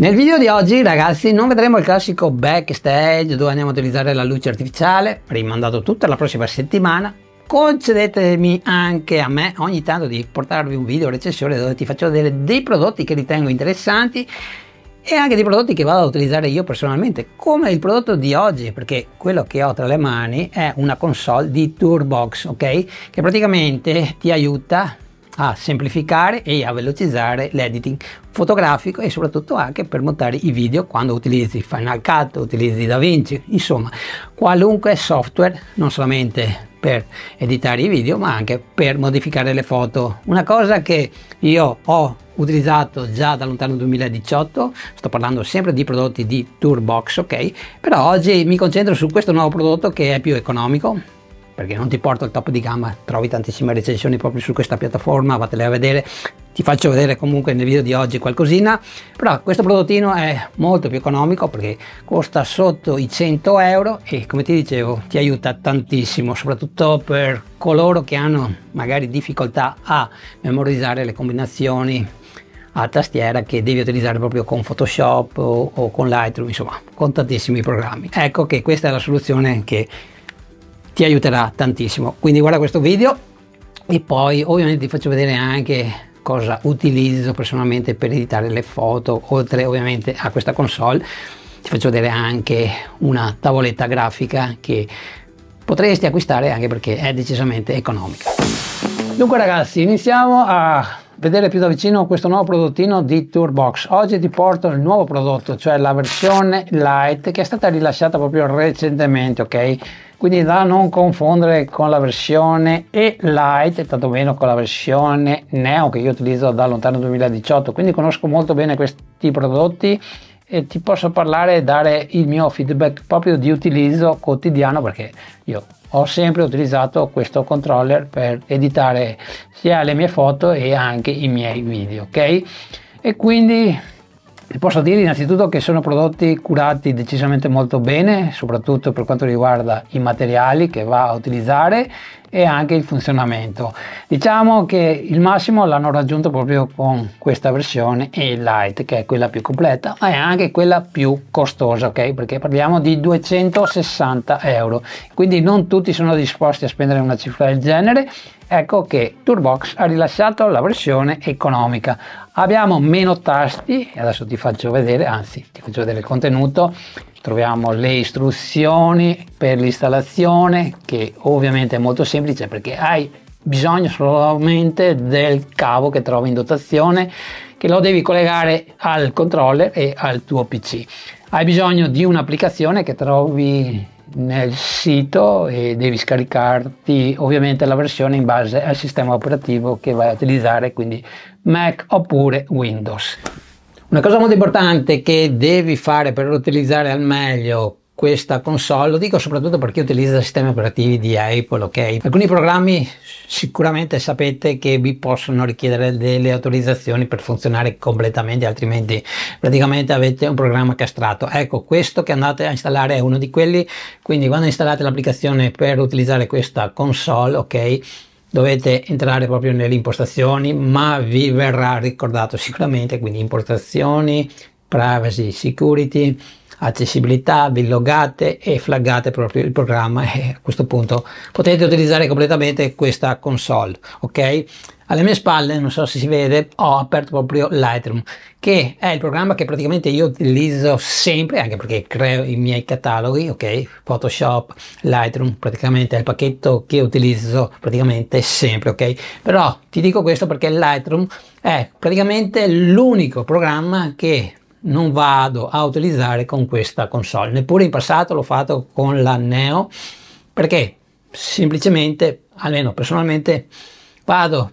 Nel video di oggi ragazzi non vedremo il classico backstage dove andiamo a utilizzare la luce artificiale, rimandato tutta la prossima settimana. Concedetemi anche a me ogni tanto di portarvi un video recensore dove ti faccio vedere dei prodotti che ritengo interessanti e anche dei prodotti che vado ad utilizzare io personalmente, come il prodotto di oggi, perché quello che ho tra le mani è una console di Tourbox, ok? Che praticamente ti aiuta a semplificare e a velocizzare l'editing fotografico e soprattutto anche per montare i video quando utilizzi Final Cut, utilizzi DaVinci, insomma qualunque software, non solamente per editare i video ma anche per modificare le foto. Una cosa che io ho utilizzato già da lontano 2018, sto parlando sempre di prodotti di Tourbox, ok? Però oggi mi concentro su questo nuovo prodotto che è più economico, perché non ti porto al top di gamma, trovi tantissime recensioni proprio su questa piattaforma, vatele a vedere, ti faccio vedere comunque nel video di oggi qualcosina, però questo prodottino è molto più economico perché costa sotto i 100 euro e come ti dicevo ti aiuta tantissimo, soprattutto per coloro che hanno magari difficoltà a memorizzare le combinazioni a tastiera che devi utilizzare proprio con Photoshop o, o con Lightroom, insomma con tantissimi programmi. Ecco che questa è la soluzione che ti aiuterà tantissimo quindi guarda questo video e poi ovviamente ti faccio vedere anche cosa utilizzo personalmente per editare le foto oltre ovviamente a questa console ti faccio vedere anche una tavoletta grafica che potresti acquistare anche perché è decisamente economica dunque ragazzi iniziamo a vedere più da vicino questo nuovo prodottino di Tourbox. Oggi ti porto il nuovo prodotto, cioè la versione light che è stata rilasciata proprio recentemente, ok? Quindi da non confondere con la versione E light, tantomeno con la versione Neo che io utilizzo da lontano 2018, quindi conosco molto bene questi prodotti e ti posso parlare e dare il mio feedback proprio di utilizzo quotidiano perché io ho sempre utilizzato questo controller per editare sia le mie foto e anche i miei video ok e quindi posso dire innanzitutto che sono prodotti curati decisamente molto bene, soprattutto per quanto riguarda i materiali che va a utilizzare e anche il funzionamento. Diciamo che il massimo l'hanno raggiunto proprio con questa versione e il light, che è quella più completa, ma è anche quella più costosa, ok? Perché parliamo di 260 euro. Quindi non tutti sono disposti a spendere una cifra del genere ecco che Turbox ha rilasciato la versione economica. Abbiamo meno tasti, adesso ti faccio vedere, anzi ti faccio vedere il contenuto, troviamo le istruzioni per l'installazione che ovviamente è molto semplice perché hai bisogno solamente del cavo che trovi in dotazione che lo devi collegare al controller e al tuo pc hai bisogno di un'applicazione che trovi nel sito e devi scaricarti ovviamente la versione in base al sistema operativo che vai a utilizzare, quindi Mac oppure Windows. Una cosa molto importante che devi fare per utilizzare al meglio questa console, lo dico soprattutto perché utilizza sistemi operativi di Apple, ok? Alcuni programmi sicuramente sapete che vi possono richiedere delle autorizzazioni per funzionare completamente, altrimenti praticamente avete un programma castrato. Ecco, questo che andate a installare è uno di quelli, quindi quando installate l'applicazione per utilizzare questa console, ok? dovete entrare proprio nelle impostazioni ma vi verrà ricordato sicuramente quindi impostazioni privacy, security, accessibilità, vi loggate e flaggate proprio il programma e a questo punto potete utilizzare completamente questa console, ok? Alle mie spalle, non so se si vede, ho aperto proprio Lightroom, che è il programma che praticamente io utilizzo sempre, anche perché creo i miei cataloghi, ok? Photoshop, Lightroom, praticamente è il pacchetto che utilizzo praticamente sempre, ok? Però ti dico questo perché Lightroom è praticamente l'unico programma che non vado a utilizzare con questa console. Neppure in passato l'ho fatto con la Neo perché semplicemente, almeno personalmente, vado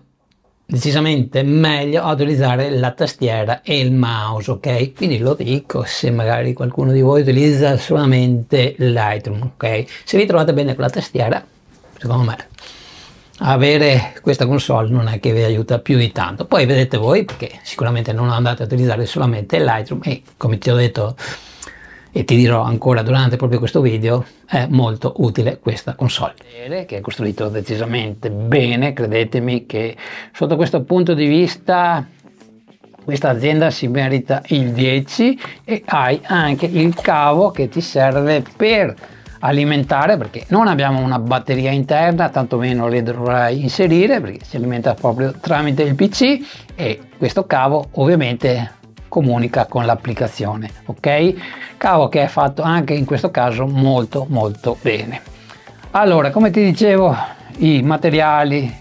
decisamente meglio a utilizzare la tastiera e il mouse, ok? Quindi lo dico se magari qualcuno di voi utilizza solamente Lightroom, ok? Se vi trovate bene con la tastiera, secondo me avere questa console non è che vi aiuta più di tanto poi vedete voi perché sicuramente non andate a utilizzare solamente Lightroom e come ti ho detto e ti dirò ancora durante proprio questo video è molto utile questa console che è costruito decisamente bene credetemi che sotto questo punto di vista questa azienda si merita il 10 e hai anche il cavo che ti serve per alimentare perché non abbiamo una batteria interna, tantomeno le dovrai inserire perché si alimenta proprio tramite il PC e questo cavo ovviamente comunica con l'applicazione, ok? Cavo che è fatto anche in questo caso molto molto bene. Allora, come ti dicevo, i materiali,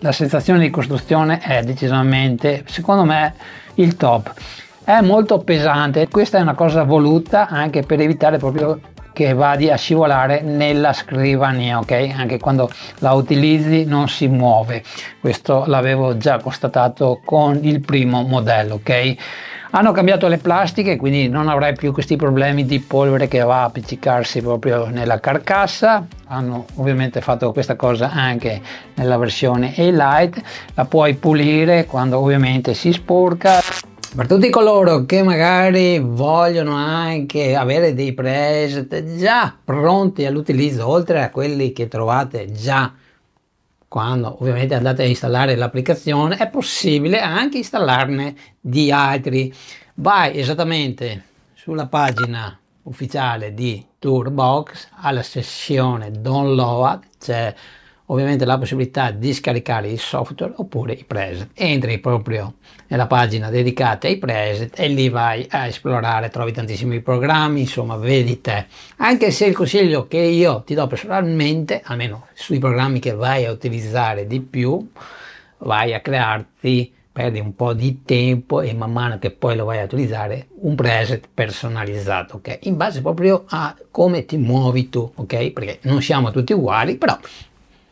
la sensazione di costruzione è decisamente, secondo me, il top. È molto pesante, questa è una cosa voluta anche per evitare proprio che vada a scivolare nella scrivania ok anche quando la utilizzi non si muove questo l'avevo già constatato con il primo modello ok hanno cambiato le plastiche quindi non avrai più questi problemi di polvere che va a appiccicarsi proprio nella carcassa hanno ovviamente fatto questa cosa anche nella versione e light la puoi pulire quando ovviamente si sporca per tutti coloro che magari vogliono anche avere dei preset eh, già pronti all'utilizzo, oltre a quelli che trovate già quando ovviamente andate a installare l'applicazione, è possibile anche installarne di altri. Vai esattamente sulla pagina ufficiale di Tourbox alla sessione download, c'è cioè ovviamente la possibilità di scaricare il software oppure i preset. Entri proprio nella pagina dedicata ai preset e lì vai a esplorare, trovi tantissimi programmi, insomma vedi te. Anche se il consiglio che io ti do personalmente, almeno sui programmi che vai a utilizzare di più, vai a crearti perdi un po' di tempo e man mano che poi lo vai a utilizzare un preset personalizzato ok in base proprio a come ti muovi tu ok perché non siamo tutti uguali però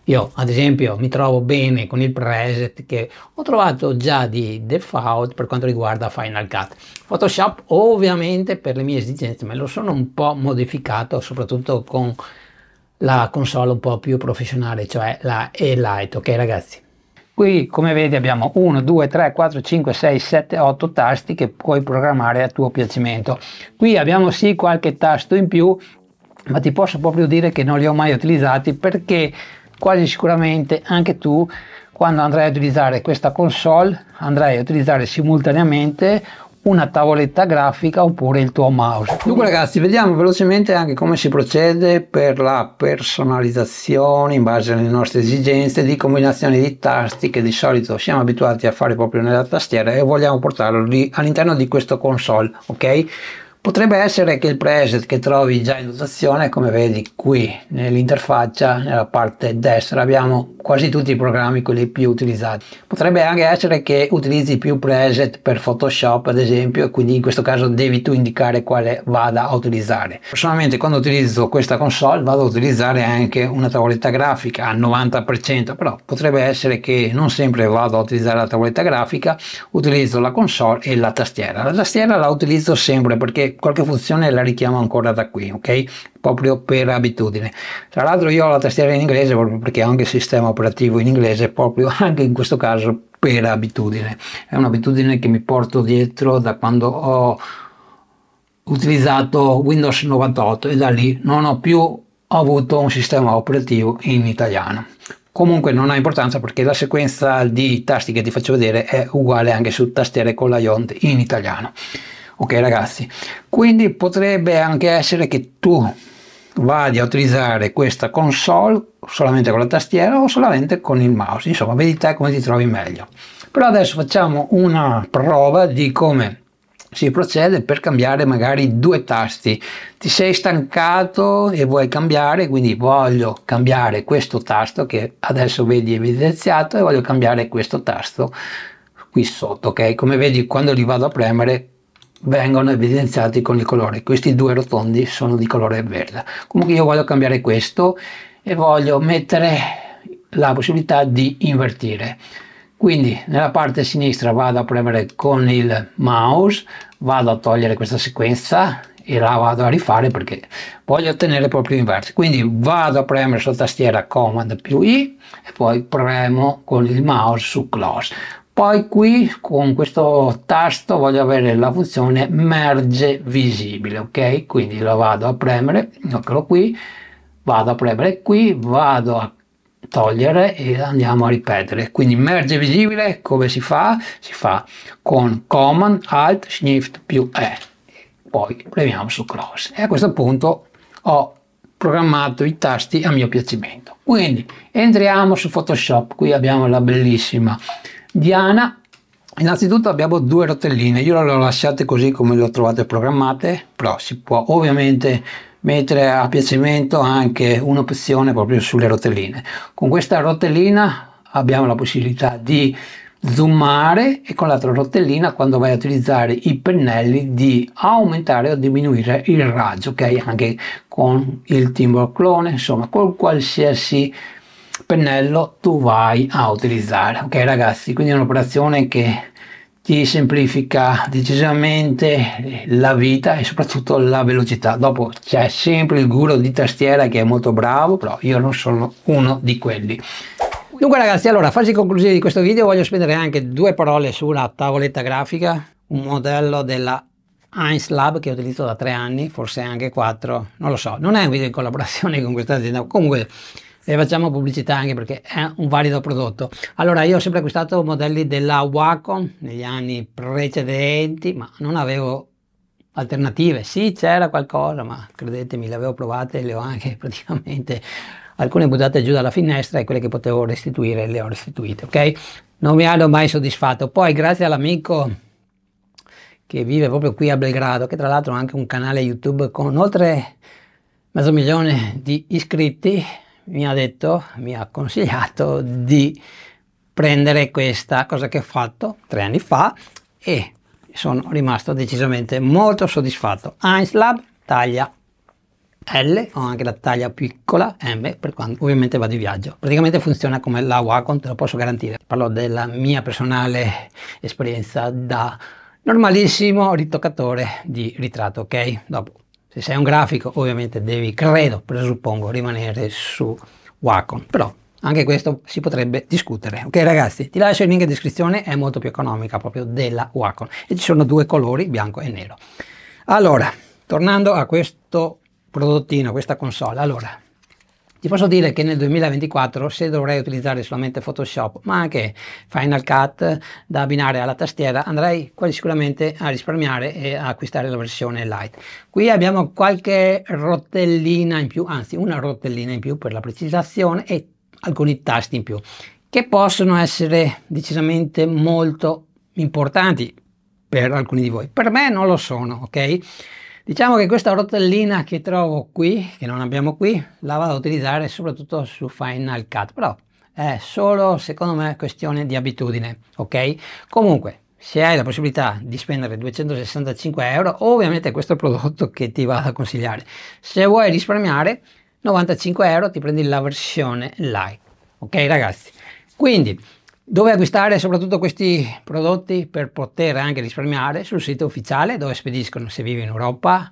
io ad esempio mi trovo bene con il preset che ho trovato già di default per quanto riguarda Final Cut. Photoshop ovviamente per le mie esigenze me lo sono un po' modificato soprattutto con la console un po' più professionale cioè la E-Lite, ok ragazzi? Qui come vedi abbiamo 1, 2, 3, 4, 5, 6, 7, 8 tasti che puoi programmare a tuo piacimento. Qui abbiamo sì qualche tasto in più ma ti posso proprio dire che non li ho mai utilizzati perché quasi sicuramente anche tu quando andrai a utilizzare questa console andrai a utilizzare simultaneamente una tavoletta grafica oppure il tuo mouse. Dunque ragazzi vediamo velocemente anche come si procede per la personalizzazione in base alle nostre esigenze di combinazioni di tasti che di solito siamo abituati a fare proprio nella tastiera e vogliamo portarlo all'interno di questo console ok Potrebbe essere che il preset che trovi già in dotazione, come vedi qui nell'interfaccia, nella parte destra abbiamo quasi tutti i programmi quelli più utilizzati. Potrebbe anche essere che utilizzi più preset per Photoshop ad esempio quindi in questo caso devi tu indicare quale vada a utilizzare. Personalmente quando utilizzo questa console vado a utilizzare anche una tavoletta grafica al 90% però potrebbe essere che non sempre vado a utilizzare la tavoletta grafica, utilizzo la console e la tastiera. La tastiera la utilizzo sempre perché qualche funzione la richiamo ancora da qui, ok? proprio per abitudine. Tra l'altro io ho la tastiera in inglese proprio perché ho anche il sistema operativo in inglese, proprio anche in questo caso per abitudine. È un'abitudine che mi porto dietro da quando ho utilizzato Windows 98 e da lì non ho più avuto un sistema operativo in italiano. Comunque non ha importanza perché la sequenza di tasti che ti faccio vedere è uguale anche su tastiere con la Yond in italiano. Ok ragazzi, quindi potrebbe anche essere che tu vadi a utilizzare questa console solamente con la tastiera o solamente con il mouse insomma vedi te come ti trovi meglio però adesso facciamo una prova di come si procede per cambiare magari due tasti ti sei stancato e vuoi cambiare quindi voglio cambiare questo tasto che adesso vedi evidenziato e voglio cambiare questo tasto qui sotto ok come vedi quando li vado a premere vengono evidenziati con il colore questi due rotondi sono di colore verde comunque io voglio cambiare questo e voglio mettere la possibilità di invertire quindi nella parte sinistra vado a premere con il mouse vado a togliere questa sequenza e la vado a rifare perché voglio ottenere proprio inverso quindi vado a premere sulla tastiera command più i e poi premo con il mouse su close poi qui con questo tasto voglio avere la funzione merge visibile, ok? Quindi lo vado a premere, eccolo qui, vado a premere qui, vado a togliere e andiamo a ripetere. Quindi merge visibile come si fa? Si fa con Command Alt Shift più E. Poi premiamo su Close. E a questo punto ho programmato i tasti a mio piacimento. Quindi entriamo su Photoshop, qui abbiamo la bellissima Diana Innanzitutto abbiamo due rotelline, io le ho lasciate così come le ho trovate programmate, però si può ovviamente mettere a piacimento anche un'opzione proprio sulle rotelline. Con questa rotellina abbiamo la possibilità di zoomare e con l'altra rotellina quando vai a utilizzare i pennelli di aumentare o diminuire il raggio, ok? Anche con il timbro clone, insomma con qualsiasi pennello tu vai a utilizzare ok ragazzi quindi è un'operazione che ti semplifica decisamente la vita e soprattutto la velocità dopo c'è sempre il guru di tastiera che è molto bravo però io non sono uno di quelli Dunque ragazzi, allora, a fase conclusiva di questo video, voglio spendere anche due parole sulla tavoletta grafica, un modello della Heinz Lab che utilizzo da tre anni, forse anche quattro, non lo so, non è un video in collaborazione con questa azienda, comunque e facciamo pubblicità anche perché è un valido prodotto. Allora, io ho sempre acquistato modelli della Wacom negli anni precedenti, ma non avevo alternative. Sì, c'era qualcosa, ma credetemi, le avevo provate e le ho anche praticamente alcune buttate giù dalla finestra e quelle che potevo restituire le ho restituite, ok? Non mi hanno mai soddisfatto. Poi grazie all'amico che vive proprio qui a Belgrado, che tra l'altro ha anche un canale YouTube con oltre mezzo milione di iscritti, mi ha detto, mi ha consigliato di prendere questa cosa che ho fatto tre anni fa e sono rimasto decisamente molto soddisfatto. Einslab taglia L, ho anche la taglia piccola M per quando ovviamente vado in viaggio. Praticamente funziona come la Wacom, te lo posso garantire. Parlo della mia personale esperienza da normalissimo ritoccatore di ritratto, ok? Dopo se sei un grafico ovviamente devi, credo, presuppongo, rimanere su Wacom, però anche questo si potrebbe discutere. Ok ragazzi, ti lascio il link in descrizione, è molto più economica proprio della Wacom e ci sono due colori, bianco e nero. Allora, tornando a questo prodottino, questa console, allora ti posso dire che nel 2024 se dovrei utilizzare solamente Photoshop ma anche Final Cut da abbinare alla tastiera andrei quasi sicuramente a risparmiare e a acquistare la versione Lite. Qui abbiamo qualche rotellina in più, anzi una rotellina in più per la precisazione e alcuni tasti in più che possono essere decisamente molto importanti per alcuni di voi. Per me non lo sono, ok? Diciamo che questa rotellina che trovo qui, che non abbiamo qui, la vado ad utilizzare soprattutto su Final Cut, però è solo secondo me questione di abitudine, ok? Comunque, se hai la possibilità di spendere 265 euro, ovviamente questo è il prodotto che ti vado a consigliare. Se vuoi risparmiare 95 euro ti prendi la versione light, ok ragazzi? Quindi dove acquistare soprattutto questi prodotti per poter anche risparmiare sul sito ufficiale dove spediscono se vivi in Europa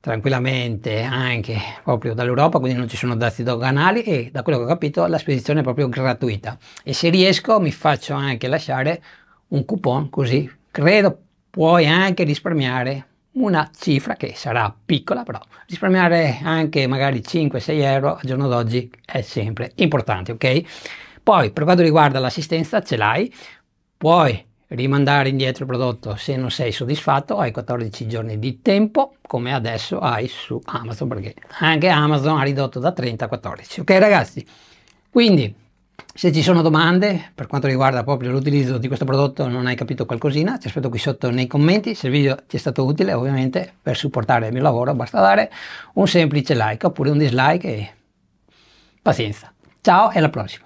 tranquillamente anche proprio dall'Europa quindi non ci sono dazi doganali e da quello che ho capito la spedizione è proprio gratuita e se riesco mi faccio anche lasciare un coupon così credo puoi anche risparmiare una cifra che sarà piccola però risparmiare anche magari 5-6 euro al giorno d'oggi è sempre importante ok poi per quanto riguarda l'assistenza ce l'hai, puoi rimandare indietro il prodotto se non sei soddisfatto, hai 14 giorni di tempo come adesso hai su Amazon perché anche Amazon ha ridotto da 30 a 14. Ok ragazzi, quindi se ci sono domande per quanto riguarda proprio l'utilizzo di questo prodotto, non hai capito qualcosina, ti aspetto qui sotto nei commenti. Se il video ti è stato utile, ovviamente per supportare il mio lavoro basta dare un semplice like oppure un dislike e pazienza. Ciao e alla prossima!